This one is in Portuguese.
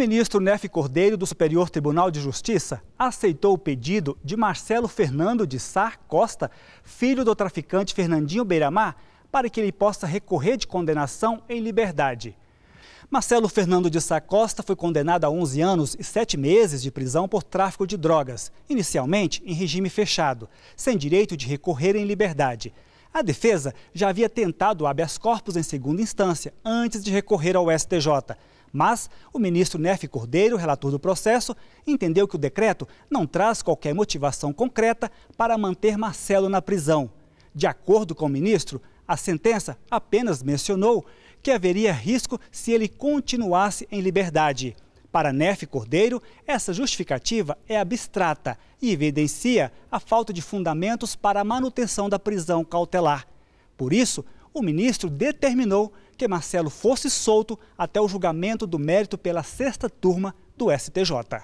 ministro Nef Cordeiro, do Superior Tribunal de Justiça, aceitou o pedido de Marcelo Fernando de Sá Costa, filho do traficante Fernandinho Beiramar, para que ele possa recorrer de condenação em liberdade. Marcelo Fernando de Sá Costa foi condenado a 11 anos e 7 meses de prisão por tráfico de drogas, inicialmente em regime fechado, sem direito de recorrer em liberdade. A defesa já havia tentado habeas corpus em segunda instância, antes de recorrer ao STJ. Mas o ministro Neff Cordeiro, relator do processo, entendeu que o decreto não traz qualquer motivação concreta para manter Marcelo na prisão. De acordo com o ministro, a sentença apenas mencionou que haveria risco se ele continuasse em liberdade. Para Neff Cordeiro, essa justificativa é abstrata e evidencia a falta de fundamentos para a manutenção da prisão cautelar. Por isso, o ministro determinou que Marcelo fosse solto até o julgamento do mérito pela sexta turma do STJ.